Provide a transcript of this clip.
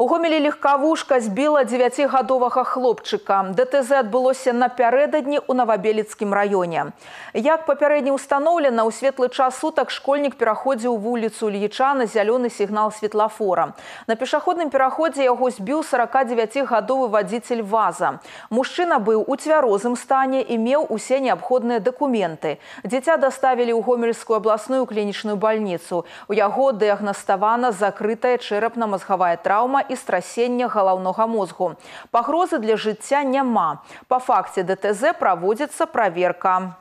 У гомелі легкавушка збіла дзевяцігадовага хлопчыка. ДТЗ адбылося напярэдадні ў навабелецкім раёне. Як папярэдне установлено, у светлы час сутак школьнік пераходзіў вуліцу Ільіча на зеленый сигнал светлафора. На пешеходном переходе его сбил 49гадовы водитель ваза. Мужчина был у цвярозым стане і меў усе неабходныя документы. Дзіця доставили ў гомельскую областную клінічную больницу, У яго дыягнаставана закрытая черепно-мозговая травма і страсення головного мозга. Пагрозы для жыцця няма. По факте ДТЗ проводится проверка.